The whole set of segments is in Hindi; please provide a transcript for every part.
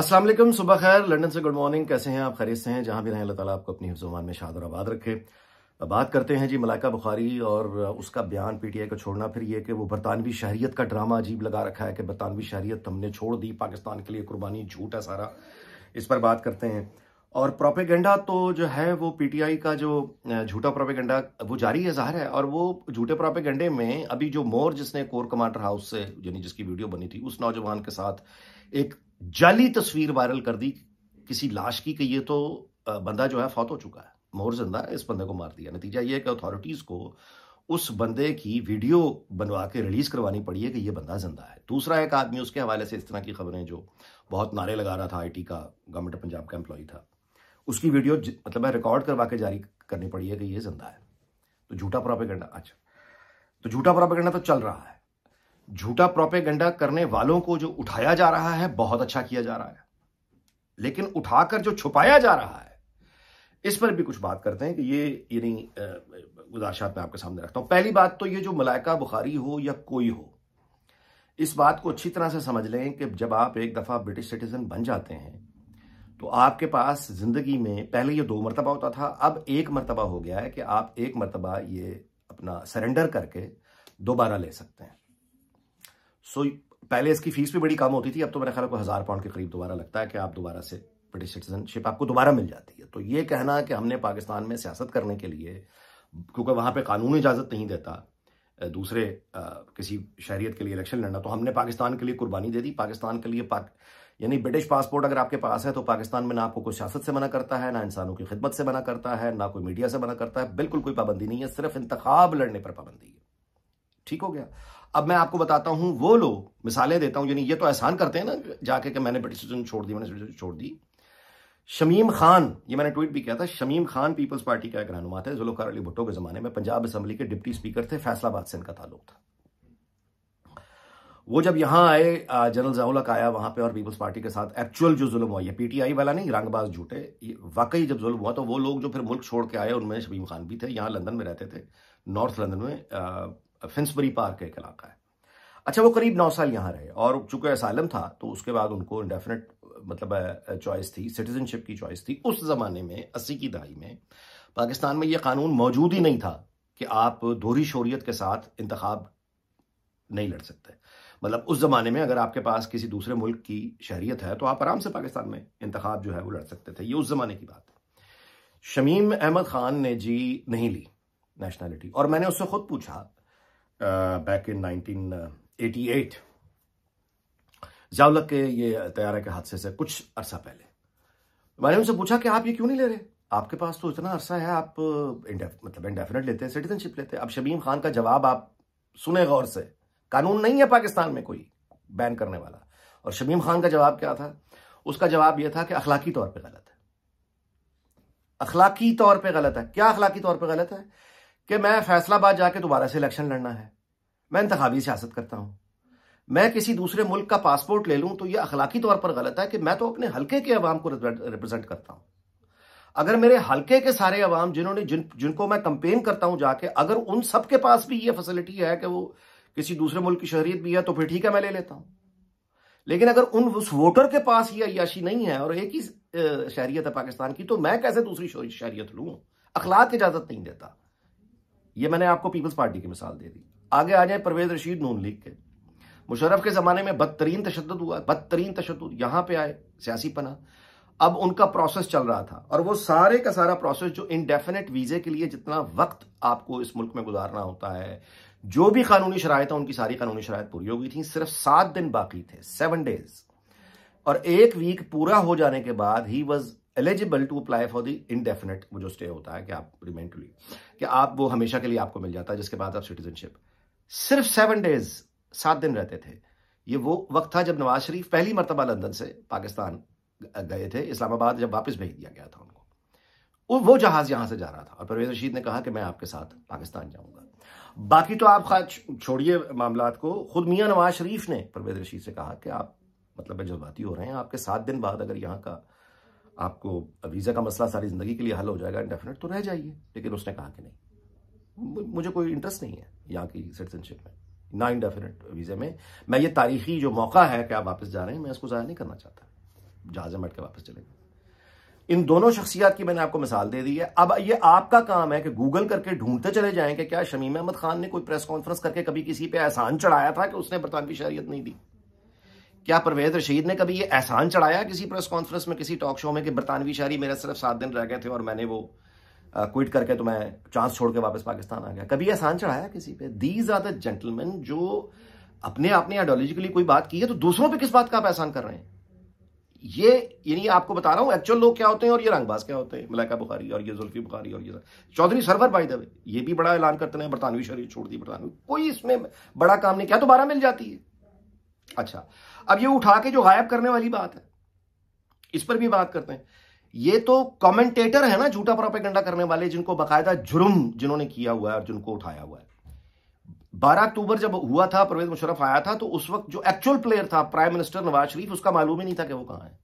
असलम सुबह खैर लंदन से गुड मॉर्निंग कैसे हैं आप खरीद से हैं जहां भी रहें अल्लाह ताला आपको अपनी हिफ्जुमान में शादर आबाद रखे बात करते हैं जी मलाइका बुखारी और उसका बयान पीटीआई को छोड़ना फिर यह कि वो बरतानवी शहरीत का ड्रामा अजीब लगा रखा है कि बरतानवी शहरीत हमने छोड़ दी पाकिस्तान के लिए कुर्बानी झूठ है सारा इस पर बात करते हैं और प्रोपेगेंडा तो जो है वो पीटीआई का जो झूठा प्रोपेगेंडा वो जारी है जाहिर है और वो झूठे प्रोपेगेंडे में अभी जो मोर जिसने कोर कमांडर हाउस से यानी जिसकी वीडियो बनी थी उस नौजवान के साथ एक जाली तस्वीर वायरल कर दी किसी लाश की कि ये तो बंदा जो है फौत हो चुका है मोहर जिंदा इस बंदे को मार दिया नतीजा ये है कि अथॉरिटीज को उस बंदे की वीडियो बनवा के रिलीज करवानी पड़ी है कि ये बंदा जिंदा है दूसरा एक आदमी उसके हवाले से इस तरह की खबरें जो बहुत नारे लगा रहा था आईटी का गवर्नमेंट ऑफ पंजाब का एम्प्लॉय था उसकी वीडियो मतलब मैं रिकॉर्ड करवा के जारी करनी पड़ी है कि ये जिंदा है तो झूठा प्रॉपिकंडा अच्छा तो झूठा प्रॉपिकंडा तो चल रहा है झूठा प्रोपेगंडा करने वालों को जो उठाया जा रहा है बहुत अच्छा किया जा रहा है लेकिन उठाकर जो छुपाया जा रहा है इस पर भी कुछ बात करते हैं कि ये यानी गुजारशात मैं आपके सामने रखता हूं पहली बात तो ये जो मलाइका बुखारी हो या कोई हो इस बात को अच्छी तरह से समझ लें कि जब आप एक दफ़ा ब्रिटिश सिटीजन बन जाते हैं तो आपके पास ज़िंदगी में पहले ये दो मरतबा होता था अब एक मरतबा हो गया है कि आप एक मरतबा ये अपना सरेंडर करके दोबारा ले सकते हैं सो पहले इसकी फीस भी बड़ी कम होती थी अब तो मेरे ख्याल को हज़ार पाउंड के करीब दोबारा लगता है कि आप दोबारा से ब्रिटिश सिटीजनशिप आपको दोबारा मिल जाती है तो ये कहना कि हमने पाकिस्तान में सियासत करने के लिए क्योंकि वहां पर कानून इजाज़त नहीं देता दूसरे आ, किसी शहरीत के लिए इलेक्शन लड़ना तो हमने पाकिस्तान के लिए कुर्बानी दे दी पाकिस्तान के लिए पाक यानी ब्रिटिश पासपोर्ट अगर आपके पास है तो पाकिस्तान में ना आपको कोई सियासत से मना करता है ना इंसानों की खिदमत से मना करता है ना कोई मीडिया से मना करता है बिल्कुल कोई पाबंदी नहीं है सिर्फ इंतखाब लड़ने पर पाबंदी है ठीक हो गया अब मैं आपको बताता हूं वो लोग मिसालें देता हूं यानी ये तो एहसान करते हैं ना जाके कि मैंने ब्रिटिश सिटीजन छोड़ दी मैंने छोड़ दी शमीम खान ये मैंने ट्वीट भी किया था शमीम खान पीपल्स पार्टी का एक रहनुमा थे जुलोकार अली भुट्टो के जमाने में पंजाब असम्बली के डिप्टी स्पीकर थे फैसलाबाद से इनका ताल्लुक था वो जब यहां आए जनरल जयालक आया वहां पे और पीपल्स पार्टी के साथ एक्चुअल जो जुल्म हुआ ये पीटीआई वाला नहीं रंगबाज झूठे वाकई जब जुल्म हुआ तो वो लोग जो फिर मुल्क छोड़ के आए उनमें शमीम खान भी थे यहां लंदन में रहते थे नॉर्थ लंदन में फिंसबरी पार्क एक इलाका है अच्छा वो करीब नौ साल यहाँ रहे और चूंकि असालम था तो उसके बाद उनको इंडेफिनेट मतलब चॉइस थी सिटीजनशिप की चॉइस थी उस ज़माने में अस्सी की दहाई में पाकिस्तान में ये कानून मौजूद ही नहीं था कि आप दोहरी शोरीत के साथ इंतखब नहीं लड़ सकते मतलब उस ज़माने में अगर आपके पास किसी दूसरे मुल्क की शहरीत है तो आप आराम से पाकिस्तान में इंतखब जो है वो लड़ सकते थे ये उस ज़माने की बात है शमीम अहमद ख़ान ने जी नहीं ली नेशनैलिटी और मैंने उससे खुद पूछा बैक इन 1988 जावलक के ये तैयारा के हादसे से कुछ अरसा पहले मैंने उनसे पूछा कि आप ये क्यों नहीं ले रहे आपके पास तो इतना अरसा है आप इंडेफ, मतलब इंडेफिनेट लेते हैं सिटीजनशिप लेते हैं अब शबीम खान का जवाब आप सुने गौर से कानून नहीं है पाकिस्तान में कोई बैन करने वाला और शमीम खान का जवाब क्या था उसका जवाब यह था कि अखलाकी तौर पर गलत है अखलाकी तौर पर गलत है क्या अखलाकी तौर पर गलत है कि मैं फैसलाबाद जाके दोबारा से इलेक्शन लड़ना है मैं इंतवी सियासत करता हूँ मैं किसी दूसरे मुल्क का पासपोर्ट ले लूँ तो यह अखलाकी तौर पर गलत है कि मैं तो अपने हल्के के अवाम को रिप्रेजेंट करता हूँ अगर मेरे हल्के के सारे अवाम जिन्होंने जिन जिनको मैं कंपेन करता हूँ जाके अगर उन सब के पास भी ये फैसिलिटी है कि वो किसी दूसरे मुल्क की शहरीत भी है तो फिर ठीक है मैं ले लेता हूँ लेकिन अगर उन उस वोटर के पास ये अयाशी नहीं है और एक ही शहरीत है पाकिस्तान की तो मैं कैसे दूसरी शहरीत लूँ अखलाक इजाजत नहीं देता ये मैंने आपको पीपल्स पार्टी की मिसाल दे दी आगे आ जाए परवेज रशीद नून लीग के मुशरफ के ज़माने में बदतरीन तशद हुआ बदतरीन तशद यहां पर आए सियासी पना अब उनका प्रोसेस चल रहा था और वो सारे का सारा प्रोसेस जो इनडेफिनेट वीज़े के लिए जितना वक्त आपको इस मुल्क में गुजारना होता है जो भी कानूनी शराय था उनकी सारी कानूनी शराय पूरी हो गई थी सिर्फ सात दिन बाकी थे सेवन डेज और एक वीक पूरा हो जाने के बाद ही was eligible to apply for the indefinite वो जो स्टे होता है कि आप रिमेन टू लीव कि आप वो हमेशा के लिए आपको मिल जाता है जिसके बाद आप सिटीजनशिप सिर्फ सेवन डेज सात दिन रहते थे ये वो वक्त था जब नवाज शरीफ पहली मरतबा लंदन से पाकिस्तान गए थे इस्लामाबाद जब वापस भेज दिया गया था उनको वो जहाज यहां से जा रहा था और परवेज रशीद ने कहा कि मैं आपके साथ पाकिस्तान जाऊंगा बाकी तो आप छोड़िए मामला को खुद मियाँ नवाज शरीफ ने परवेज रशीद से कहा कि आप मतलब जज्बाती हो रहे हैं आपके सात दिन बाद अगर यहाँ का आपको वीज़ा का मसला सारी ज़िंदगी के लिए हल हो जाएगा इंडेफिनेट तो रह जाइए लेकिन उसने कहा कि नहीं मुझे कोई इंटरेस्ट नहीं है यहाँ की सिटीजनशिप में ना इंडेफिनेट वीज़े में मैं ये तारीखी जो मौका है कि आप वापस जा रहे हैं मैं इसको ज़ाया नहीं करना चाहता जहाज़ में बैठ के वापस चले गए इन दोनों शख्सियात की मैंने आपको मिसाल दे दी है अब ये आपका काम है कि गूगल करके ढूंढते चले जाएं कि क्या शमीम अहमद खान ने कोई प्रेस कॉन्फ्रेंस करके कभी किसी पे एहसान चढ़ाया था कि उसने बरतानवी शहरीत नहीं दी क्या परवेज रशीद ने कभी ये एहसान चढ़ाया किसी प्रेस कॉन्फ्रेंस में किसी टॉक शो में कि बरतानवी शहरी मेरे सिर्फ सात दिन रह गए थे और मैंने वो क्विट करके तो मैं चांस छोड़ के वापस पाकिस्तान आ गया कभी एहसान चढ़ाया किसी पे दीज आर द जेंटलमैन जो अपने आपने आइडियोलॉजिकली कोई बात की है तो दूसरों पे किस बात का आप एहसान कर रहे हैं ये यानी आपको बता रहा हूं एक्चुअल लोग क्या होते हैं और ये रंगबाज क्या होते हैं मलैका बुखारी और ये जुल्फी बुखारी और ये चौधरी सरवर भाई दबे ये भी बड़ा ऐलान करते हैं बरतानवी शरीर छोड़ दी बरतानवी कोई इसमें बड़ा काम नहीं क्या दोबारा मिल जाती है अच्छा अब ये उठा के जो गायब करने वाली बात है इस पर भी बात करते हैं ये तो कमेंटेटर है ना झूठा प्रोपेगेंडा करने वाले जिनको बकायदा जुर्म जिन्होंने किया हुआ है और जिनको उठाया हुआ है बारह अक्टूबर जब हुआ था परवेज मुशरफ आया था तो उस वक्त जो एक्चुअल प्लेयर था प्राइम मिनिस्टर नवाज शरीफ उसका मालूम ही नहीं था कि वो कहां है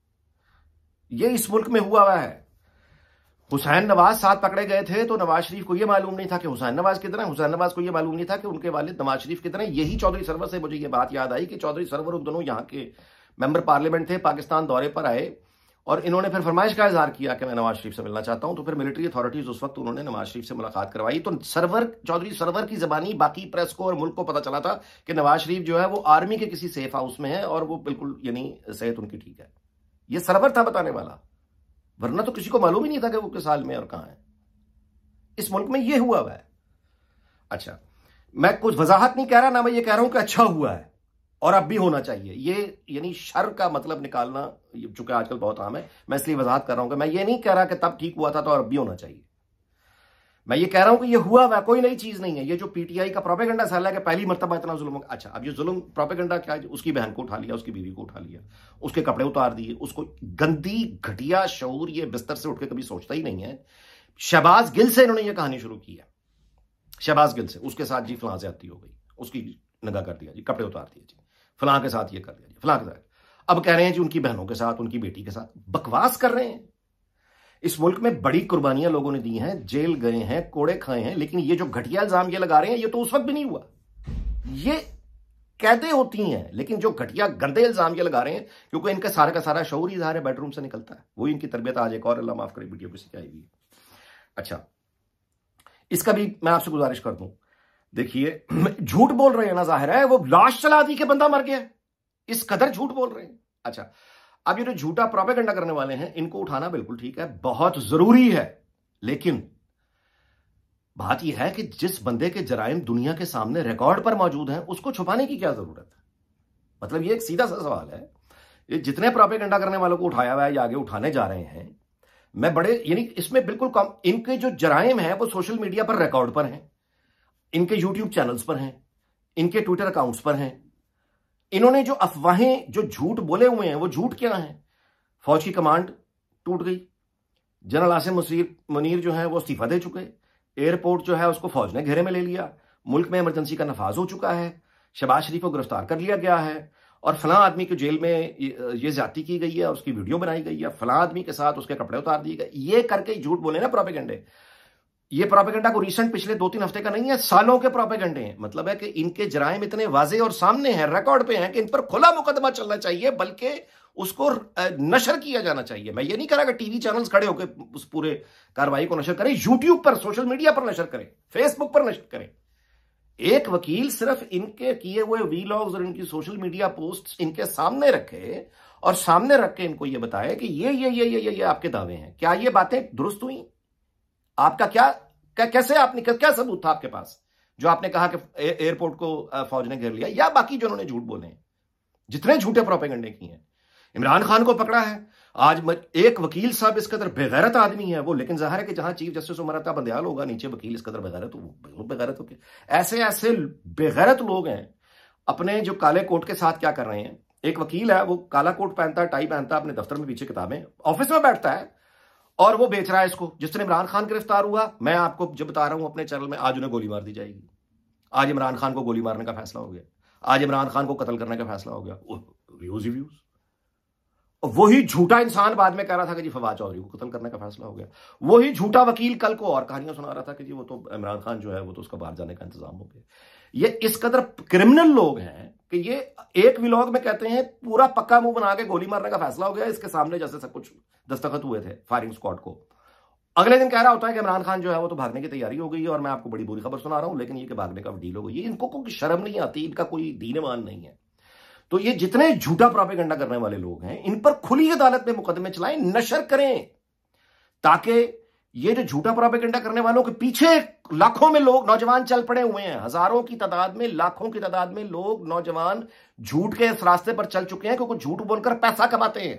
ये इस मुल्क में हुआ हुआ है हुसैन नवाज साथ पकड़े गए थे तो नवाज शरीफ को यह मालूम नहीं था कि हुसैन नवाज कितना है हुसैन नवाज को यह मालूम नहीं था कि उनके वाले नवाज शरीफ कितना यही चौधरी सरवर से मुझे ये बात याद आई कि चौधरी सरवर उन दोनों यहाँ के मेंबर पार्लियामेंट थे पाकिस्तान दौरे पर आए और इन्होंने फिर फरमाइश का इजहार किया कि मैं नवाज शरीफ से मिलना चाहता हूं तो फिर मिलिट्री अथॉरिटीज उस वक्त उन्होंने नवाज शरीफ से मुलाकात करवाई तो सरवर चौधरी सरवर की जबानी बाकी प्रेस को और मुल्क को पता चला था कि नवाज शरीफ जो है वो आर्मी के किसी सेफ हाउस में है और वो बिल्कुल यानी सेहत उनकी ठीक है ये सरवर था बताने वाला वरना तो किसी को मालूम ही नहीं था कि वो किस हाल में और कहाँ है इस मुल्क में ये हुआ हुआ है अच्छा मैं कुछ वजाहत नहीं कह रहा ना मैं ये कह रहा हूं कि अच्छा हुआ है और अब भी होना चाहिए ये यानी शर का मतलब निकालना चूंकि आजकल बहुत आम है मैं इसलिए वजाहत कर रहा हूं कि मैं ये नहीं कह रहा कि तब ठीक हुआ था तो और अब भी होना चाहिए मैं ये कह रहा हूं कि ये हुआ हुआ कोई नई चीज नहीं है ये जो पीटीआई का प्रोपेगंडा साल के पहली मरतबा इतना जुल्म अच्छा अब ये जुल्म प्रोपेगंडा क्या उसकी बहन को उठा लिया उसकी बीवी को उठा लिया उसके कपड़े उतार दिए उसको गंदी घटिया शौर ये बिस्तर से उठ के कभी सोचता ही नहीं है शहबाज गिल से इन्होंने ये कहानी शुरू की है शहबाज गिल से उसके साथ जी फलां ज्यादा हो गई उसकी नगा कर दिया जी कपड़े उतार दिए जी फलां के साथ ये कर दिया जी फलां के साथ अब कह रहे हैं जी उनकी बहनों के साथ उनकी बेटी के साथ बकवास कर रहे हैं इस मुल्क में बड़ी कुर्बानियां लोगों ने दी हैं जेल गए हैं कोड़े खाए हैं लेकिन ये जो घटिया इल्जाम ये लगा रहे हैं ये तो उस वक्त भी नहीं हुआ ये कैदे होती हैं लेकिन जो घटिया गंदे इल्जाम ये लगा रहे हैं क्योंकि इनका सारा का सारा शौर इजहार है बेडरूम से निकलता है वही इनकी तरबियत आज एक और अल्लाह माफ करे वीडियो पर की आई हुई है अच्छा इसका भी मैं आपसे गुजारिश कर दूं देखिए झूठ बोल रहे हैं ना जाहिर है वो लाश चला दी कि बंदा मर गया इस कदर झूठ बोल रहे हैं अच्छा अब ये जो झूठा प्रोपेगेंडा करने वाले हैं इनको उठाना बिल्कुल ठीक है बहुत जरूरी है लेकिन बात यह है कि जिस बंदे के जराइम दुनिया के सामने रिकॉर्ड पर मौजूद हैं उसको छुपाने की क्या जरूरत है मतलब ये एक सीधा सा सवाल है ये जितने प्रोपेगेंडा करने वालों को उठाया हुआ है या आगे उठाने जा रहे हैं मैं बड़े यानी इसमें बिल्कुल कम इनके जो जराइम हैं वो सोशल मीडिया पर रिकॉर्ड पर हैं इनके यूट्यूब चैनल्स पर हैं इनके ट्विटर अकाउंट्स पर हैं इन्होंने जो अफवाहें जो झूठ बोले हुए हैं वो झूठ क्या है फौज की कमांड टूट गई जनरल आसिम मुसीर मुनीर जो है वो इस्तीफा दे चुके एयरपोर्ट जो है उसको फौज ने घेरे में ले लिया मुल्क में इमरजेंसी का नफाज हो चुका है शबाज शरीफ को गिरफ्तार कर लिया गया है और फला आदमी को जेल में ये ज्यादा की गई है उसकी वीडियो बनाई गई है फला आदमी के साथ उसके कपड़े उतार दिए गए ये करके झूठ बोले ना प्रोपेगेंडे ये प्रोपेगेंडा को रिसेंट पिछले दो तीन हफ्ते का नहीं है सालों के प्रोपेगेंडे हैं मतलब है कि इनके जराइम इतने वाजे और सामने हैं रिकॉर्ड पे हैं कि इन पर खुला मुकदमा चलना चाहिए बल्कि उसको नशर किया जाना चाहिए मैं ये नहीं रहा कि टीवी चैनल्स खड़े होकर उस पूरे कार्रवाई को नशर करें यूट्यूब पर सोशल मीडिया पर नशर करें फेसबुक पर नशर करें एक वकील सिर्फ इनके किए हुए वीलॉग्स और इनकी सोशल मीडिया पोस्ट इनके सामने रखे और सामने रख के इनको ये बताए कि ये ये ये ये ये, ये आपके दावे हैं क्या ये बातें दुरुस्त हुई आपका क्या कैसे आपने क्या सबूत था आपके पास जो आपने कहा कि एयरपोर्ट को फौज ने घेर लिया या बाकी जो उन्होंने झूठ बोले जितने झूठे प्रोपेगंडे किए हैं इमरान खान को पकड़ा है आज एक वकील साहब इस कदर बेगैरत आदमी है वो लेकिन जाहिर है कि जहां चीफ जस्टिस उमर अता बंदयाल होगा नीचे वकील इस कदर बेगैरत हो बेगैरत हो ऐसे ऐसे बेगैरत लोग हैं अपने जो काले कोट के साथ क्या कर रहे हैं एक वकील है वो काला कोट पहनता है टाई पहनता है अपने दफ्तर में पीछे किताबें ऑफिस में बैठता है और वो बेच रहा है इसको जिस इमरान खान गिरफ्तार हुआ मैं आपको जब बता रहा हूं अपने चैनल में आज उन्हें गोली मार दी जाएगी आज इमरान खान को गोली मारने का फैसला हो गया आज इमरान खान को कत्ल करने का फैसला हो गया व्यूज ही व्यूज वही झूठा इंसान बाद में कह रहा था कि जी फवाद चौधरी को कत्ल करने का फैसला हो गया वही झूठा वकील कल को और कहानियां सुना रहा था कि जी वो तो इमरान खान जो है वो तो उसका बाहर जाने का इंतजाम हो गया ये इस कदर क्रिमिनल लोग हैं कि ये एक विलॉग में कहते हैं पूरा पक्का मुंह बना के गोली मारने का फैसला हो गया इसके सामने जैसे सब कुछ दस्तखत हुए थे फायरिंग स्क्वाड को अगले दिन कह रहा होता है कि इमरान खान जो है वो तो भागने की तैयारी हो गई है और मैं आपको बड़ी बुरी खबर सुना रहा हूं लेकिन ये कि भागने का डील हो गई इनको कोई शर्म नहीं आती इनका कोई दीनमान नहीं है तो ये जितने झूठा प्रोपेगेंडा करने वाले लोग हैं इन पर खुली अदालत में मुकदमे चलाएं नशर करें ताकि ये जो झूठा प्रोपेगेंडा करने वालों के पीछे लाखों में लोग नौजवान चल पड़े हुए हैं हजारों की तादाद में लाखों की तादाद में लोग नौजवान झूठ के इस रास्ते पर चल चुके हैं क्योंकि झूठ बोलकर पैसा कमाते हैं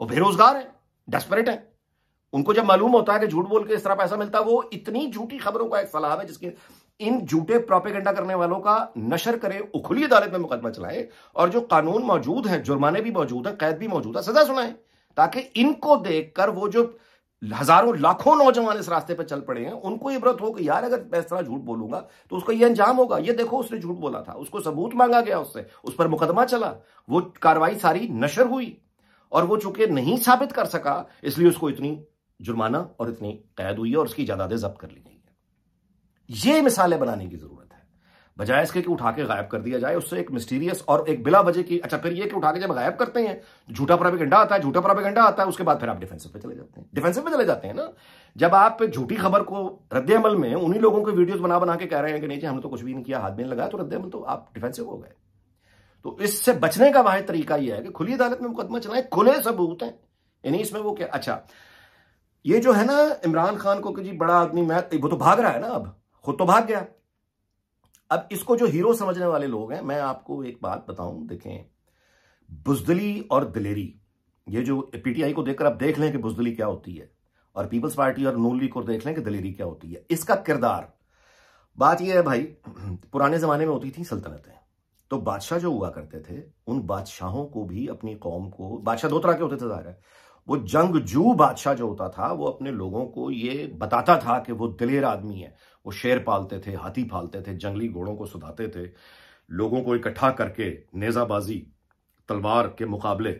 वो बेरोजगार है डेस्परेट है उनको जब मालूम होता है कि झूठ बोल के इस तरह पैसा मिलता है वो इतनी झूठी खबरों का एक सलाह है जिसके इन झूठे प्रोपेगेंडा करने वालों का नशर करे उखली अदालत में मुकदमा चलाए और जो कानून मौजूद है जुर्माने भी मौजूद है कैद भी मौजूद है सजा सुनाए ताकि इनको देखकर वो जो हजारों लाखों नौजवान इस रास्ते पर चल पड़े हैं उनको इबरत हो कि यार अगर मैं इस तरह झूठ बोलूंगा तो उसका यह अंजाम होगा ये देखो उसने झूठ बोला था उसको सबूत मांगा गया उससे उस पर मुकदमा चला वो कार्रवाई सारी नशर हुई और वो चूंकि नहीं साबित कर सका इसलिए उसको इतनी जुर्माना और इतनी कैद हुई है और उसकी जायदादें जब्त कर ली गई है ये मिसालें बनाने की जरूरत बजाय इसके कि उठा के गायब कर दिया जाए उससे एक मिस्टीरियस और एक बिला वजह की अच्छा फिर ये कि उठा के जब गायब करते हैं तो झूठा गंडा आता है झूठा गंडा आता है उसके बाद फिर आप डिफेंसिव पे चले जाते हैं डिफेंसिव पे चले जाते हैं ना जब आप झूठी खबर को रद्द अमल में उन्हीं लोगों के वीडियोज बना बना के कह रहे हैं कि नहीं जी हमने तो कुछ भी नहीं किया हाथ में लगाया तो रद्द अमल तो आप डिफेंसिव हो गए तो इससे बचने का वाहि तरीका यह है कि खुली अदालत में मुकदमा चलाएं खुले सबूत हैं यानी इसमें वो क्या अच्छा ये जो है ना इमरान खान को कि जी बड़ा आदमी मैं वो तो भाग रहा है ना अब खुद तो भाग गया अब इसको जो हीरो समझने वाले लोग हैं मैं आपको एक बात बताऊं देखें बुजदली और दिलेरी ये जो पीटीआई को देखकर आप देख लें कि बुजदली क्या होती है और पीपल्स पार्टी और नून लीग को देख लें कि दिलेरी क्या होती है इसका किरदार बात यह है भाई पुराने जमाने में होती थी सल्तनतें तो बादशाह जो हुआ करते थे उन बादशाहों को भी अपनी कौम को बादशाह दो तरह के होते थे जाहिर है वो जंगजू बादशाह जो होता था वो अपने लोगों को ये बताता था कि वो दिलेर आदमी है वो शेर पालते थे हाथी पालते थे जंगली घोड़ों को सुधाते थे लोगों को इकट्ठा करके नेजाबाजी तलवार के मुकाबले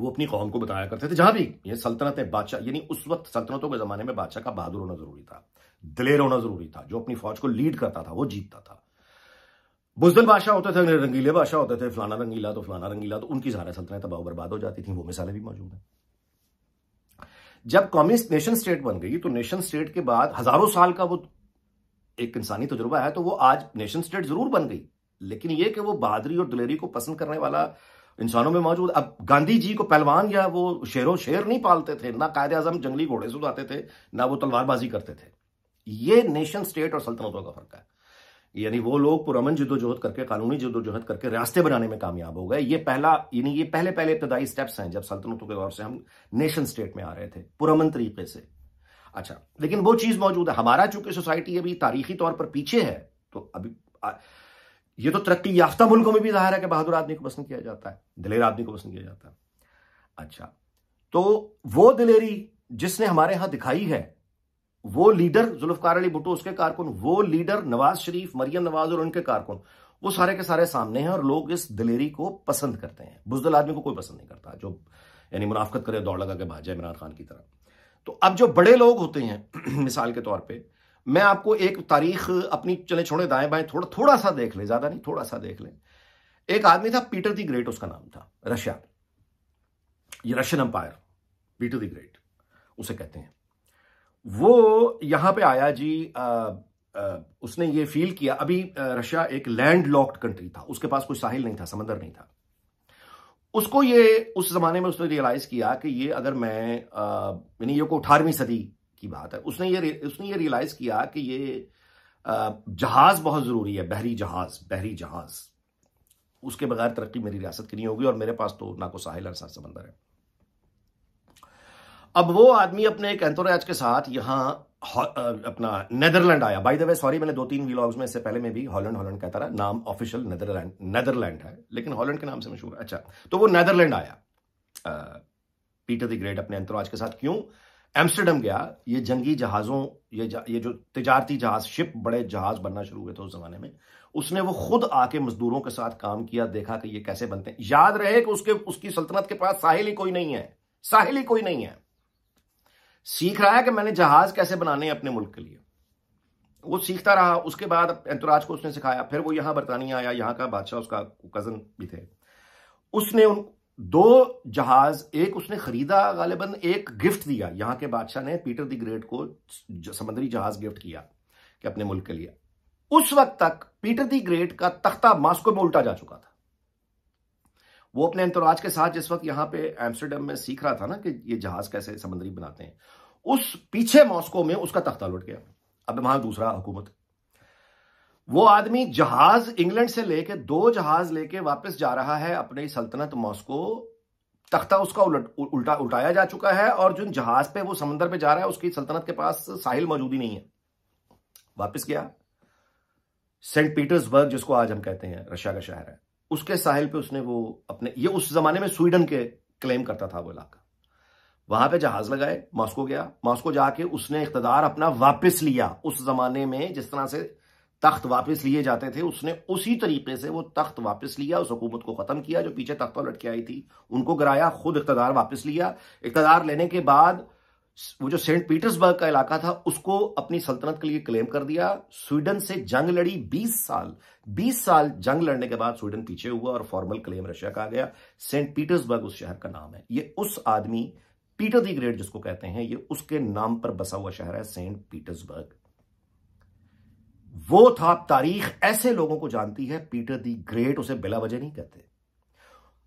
वो अपनी कौम को बताया करते थे जहां भी ये सल्तनतें बादशाह यानी उस वक्त सल्तनतों के जमाने में बादशाह का बहादुर होना जरूरी था दिलेर होना जरूरी था जो अपनी फौज को लीड करता था वो जीतता था बुजदल बादशाह होते थे रंगीले बादशाह होते थे फलाना रंगीला तो फलाना रंगीला तो उनकी सारा सल्तनत तबाह बर्बाद हो जाती थी वो मिसालें भी मौजूद हैं जब कम्युनिस्ट नेशन स्टेट बन गई तो नेशन स्टेट के बाद हजारों साल का वो एक इंसानी तजुर्बा है तो वो आज नेशन स्टेट जरूर बन गई लेकिन ये कि वो बहादरी और दुलेरी को पसंद करने वाला इंसानों में मौजूद अब गांधी जी को पहलवान या वो शेरों शेर नहीं पालते थे ना कायदे आजम जंगली घोड़े से उड़ाते थे ना वो तलवारबाजी करते थे ये नेशन स्टेट और सल्तनतों का फर्क है यानी वो लोग पुरमन जिदोजहद करके कानूनी जिदोजहद करके रास्ते बनाने में कामयाब हो गए ये पहला यानी ये पहले पहले इब्तदाई स्टेप्स हैं जब सल्तनतों के दौर से हम नेशन स्टेट में आ रहे थे पुरमन तरीके से अच्छा लेकिन वो चीज मौजूद है हमारा चूंकि सोसाइटी अभी तारीखी तौर पर पीछे है तो अभी आ, ये तो तरक्की याफ्ता मुल्कों में भी जाहिर है कि बहादुर आदमी को पसंद किया जाता है दिलेर आदमी को पसंद किया जाता है अच्छा तो वो दिलेरी जिसने हमारे यहां दिखाई है वो लीडर जुल्फकार अली भुट्टो उसके कारकुन वो लीडर नवाज शरीफ मरियम नवाज और उनके कारकुन वो सारे के सारे सामने हैं और लोग इस दिलेरी को पसंद करते हैं बुजदल आदमी को कोई पसंद नहीं करता जो यानी मुनाफ्त करे दौड़ लगा के भाज जाए इमरान खान की तरह तो अब जो बड़े लोग होते हैं मिसाल के तौर पर मैं आपको एक तारीख अपनी चले छोड़े दाएं बाएं थोड़ा थोड़ा सा देख ले ज्यादा नहीं थोड़ा सा देख ले एक आदमी था पीटर दी ग्रेट उसका नाम था रशिया ये Russian empire Peter the great उसे कहते हैं वो यहां पे आया जी आ, आ, उसने ये फील किया अभी रशिया एक लैंड लॉक्ड कंट्री था उसके पास कोई साहिल नहीं था समंदर नहीं था उसको ये उस जमाने में उसने रियलाइज किया कि ये अगर मैं यानी ये को अठारहवीं सदी की बात है उसने ये उसने ये रियलाइज किया कि ये जहाज बहुत जरूरी है बहरी जहाज बहरी जहाज उसके बगैर तरक्की मेरी रियासत की नहीं होगी और मेरे पास तो ना को साहिल और सा समंदर है अब वो आदमी अपने एक एंथोराज के साथ यहाँ अपना नेदरलैंड आया बाय द वे सॉरी मैंने दो तीन व्लॉग्स में इससे पहले में भी हॉलैंड हॉलैंड कहता रहा नाम ऑफिशियल नेदरलैंड नेदरलैंड है लेकिन हॉलैंड के नाम से मशहूर है अच्छा तो वो नेदरलैंड आया पीटर द ग्रेट अपने एंथोराज के साथ क्यों एम्स्टरडम गया ये जंगी जहाज़ों ये जा, ये जो तजारती जहाज शिप बड़े जहाज बनना शुरू हुए थे उस जमाने में उसने वो खुद आके मजदूरों के साथ काम किया देखा कि ये कैसे बनते हैं याद रहे कि उसके उसकी सल्तनत के पास साहिल ही कोई नहीं है साहिल ही कोई नहीं है सीख रहा है कि मैंने जहाज कैसे बनाने अपने मुल्क के लिए वो सीखता रहा उसके बाद एंतराज को उसने सिखाया फिर वो यहां बरतानिया आया यहां का बादशाह उसका कज़न भी थे उसने उन दो जहाज एक उसने खरीदा गालिबन एक गिफ्ट दिया यहां के बादशाह ने पीटर द ग्रेट को समुद्री जहाज गिफ्ट किया कि अपने मुल्क के लिए उस वक्त तक पीटर द ग्रेट का तख्ता मास्को में उल्टा जा चुका था वो अपने अंतराज के साथ जिस वक्त यहाँ पे एम्स्टर्डम में सीख रहा था ना कि ये जहाज कैसे समंदरी बनाते हैं उस पीछे मॉस्को में उसका तख्ता लुट गया अब वहां दूसरा हुकूमत वो आदमी जहाज इंग्लैंड से लेके दो जहाज लेके वापस जा रहा है अपनी सल्तनत मॉस्को तख्ता उसका उलट उल्टा उल्टाया जा चुका है और जिन जहाज पे वो समंदर पे जा रहा है उसकी सल्तनत के पास साहिल मौजूद ही नहीं है वापस गया सेंट पीटर्सबर्ग जिसको आज हम कहते हैं रशिया का शहर है उसके साहिल पे उसने वो अपने ये उस जमाने में स्वीडन के क्लेम करता था वो इलाका वहां पे जहाज लगाए मॉस्को गया मॉस्को जाके उसने इकतदार अपना वापस लिया उस जमाने में जिस तरह से तख्त वापस लिए जाते थे उसने उसी तरीके से वो तख्त वापस लिया उस हुकूमत को ख़त्म किया जो पीछे तख्त पर लटके आई थी उनको गिराया खुद इकतदार वापस लिया इकतदार लेने के बाद वो जो सेंट पीटर्सबर्ग का इलाका था उसको अपनी सल्तनत के लिए क्लेम कर दिया स्वीडन से जंग लड़ी 20 साल 20 साल जंग लड़ने के बाद स्वीडन पीछे हुआ और फॉर्मल क्लेम रशिया का आ गया सेंट पीटर्सबर्ग उस शहर का नाम है ये उस आदमी पीटर दी ग्रेट जिसको कहते हैं ये उसके नाम पर बसा हुआ शहर है सेंट पीटर्सबर्ग वो था तारीख ऐसे लोगों को जानती है पीटर दी ग्रेट उसे बिला वजह नहीं कहते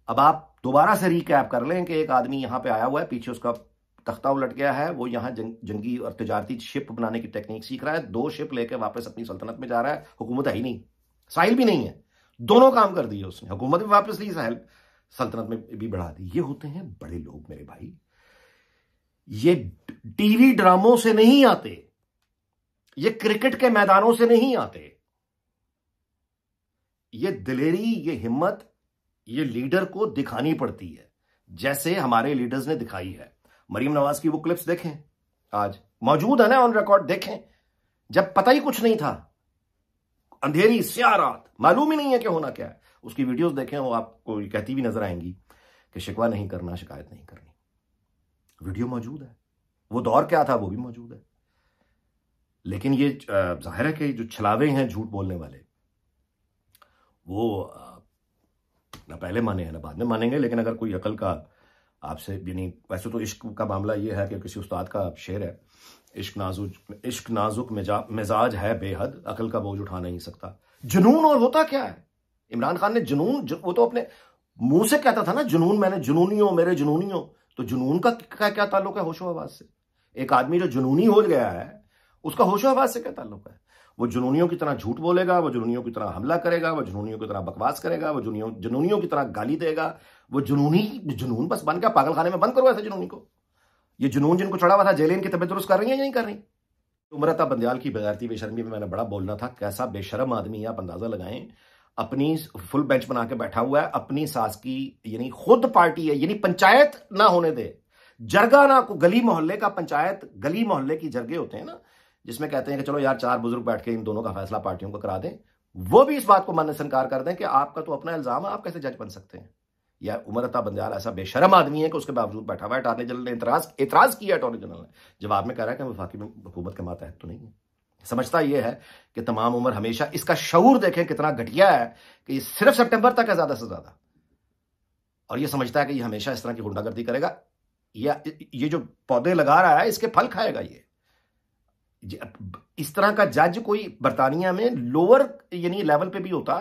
अब आप दोबारा से रिकैप कर लें कि एक आदमी यहां पे आया हुआ है पीछे उसका तख्ता उलट गया है वो यहाँ जंग, जंगी और तजारती शिप बनाने की टेक्निक सीख रहा है दो शिप लेकर वापस अपनी सल्तनत में जा रहा है हुकूमत है ही नहीं साहिल भी नहीं है दोनों काम कर दिए उसने हुकूमत भी वापस ली साहिल सल्तनत में भी बढ़ा दी ये होते हैं बड़े लोग मेरे भाई ये टीवी ड्रामों से नहीं आते ये क्रिकेट के मैदानों से नहीं आते ये दिलेरी ये हिम्मत ये लीडर को दिखानी पड़ती है जैसे हमारे लीडर्स ने दिखाई है मरीम नवाज की वो क्लिप्स देखें आज मौजूद है ना ऑन रिकॉर्ड देखें जब पता ही कुछ नहीं था अंधेरी स्या रात मालूम ही नहीं है कि होना क्या है उसकी वीडियोस देखें वो आपको कहती भी नजर आएंगी कि शिकवा नहीं करना शिकायत नहीं करनी वीडियो मौजूद है वो दौर क्या था वो भी मौजूद है लेकिन ये जाहिर है कि जो छलावे हैं झूठ बोलने वाले वो ना पहले माने हैं ना बाद में मानेंगे लेकिन अगर कोई अकल का आपसे यानी वैसे तो इश्क का मामला ये है कि किसी उस्ताद का शेर है इश्क नाजुक इश्क नाजुक मिजाज है बेहद अकल का बोझ उठा नहीं सकता जुनून और होता क्या है इमरान खान ने जुनून वो तो अपने मुंह से कहता था ना जुनून मैंने जुनूनियों मेरे जुनूनियों तो जुनून का क्या, क्या ताल्लुक है होशो आवाज से एक आदमी जो जुनूनी हो गया है उसका होशो आवाज से क्या ताल्लुक है वो जुनूनियों की तरह झूठ बोलेगा वो जुनूनियों की तरह हमला करेगा वो जुनूनियों की तरह बकवास करेगा वो जुनियों जुनूनियों की तरह गाली देगा वो जुनूनी जुनून बस बन गया पागलखाने में बंद करो ऐसे जुनूनी को ये जुनून जिनको चढ़ा हुआ था जेलेन की तबियत दुरुस्त कर रही है या नहीं कर रही उम्रता बंदयाल की बेगैरती बेशर्मी में मैंने बड़ा बोलना था कैसा बेशरम आदमी है आप अंदाजा लगाएं अपनी फुल बेंच बना के बैठा हुआ है अपनी सास की यानी खुद पार्टी है यानी पंचायत ना होने दे जरगा ना को गली मोहल्ले का पंचायत गली मोहल्ले की जरगे होते हैं ना जिसमें कहते हैं कि चलो यार चार बुजुर्ग बैठ के इन दोनों का फैसला पार्टियों को करा दें वो भी इस बात को मानने से इनकार कर दें कि आपका तो अपना इल्जाम है आप कैसे जज बन सकते हैं या उमर अता बंजार ऐसा बेशरम आदमी है कि उसके बावजूद बैठा हुआ अटॉर्नी अटारनी जनरल ने इतराज किया अटॉर्नी जनरल ने जवाब में कह रहा है कि वफाकी में हुकूमत के मातहत तो नहीं है समझता यह है कि तमाम उम्र हमेशा इसका शूर देखें कितना घटिया है कि ये सिर्फ सेप्टेम्बर तक है ज्यादा से ज्यादा और यह समझता है कि यह हमेशा इस तरह की गुंडागर्दी करेगा या ये जो पौधे लगा रहा है इसके फल खाएगा ये इस तरह का जज कोई बर्तानिया में लोअर यानी लेवल पे भी होता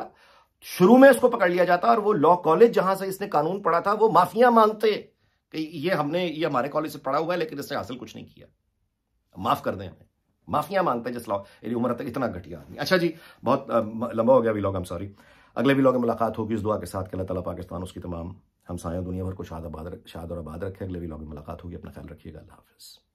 शुरू में इसको पकड़ लिया जाता और वो लॉ कॉलेज जहां से इसने कानून पढ़ा था वो माफिया मांगते कि ये हमने ये हमारे कॉलेज से पढ़ा हुआ है लेकिन इसने हासिल कुछ नहीं किया माफ कर दें हमें माफिया मांगते जिस लॉ मेरी उम्र तक इतना घटिया आदमी अच्छा जी बहुत लंबा हो गया लॉग एम सॉरी अगले व्लॉग में मुलाकात होगी इस दुआ के साथ कि अल्लाह तला पाकिस्तान उसकी तमाम हमसाया दुनिया भर को शाद आबाद शाद और आबाद रखे अगले व्लॉग में मुलाकात होगी अपना ख्याल रखिएगा अल्लाह हाफिज़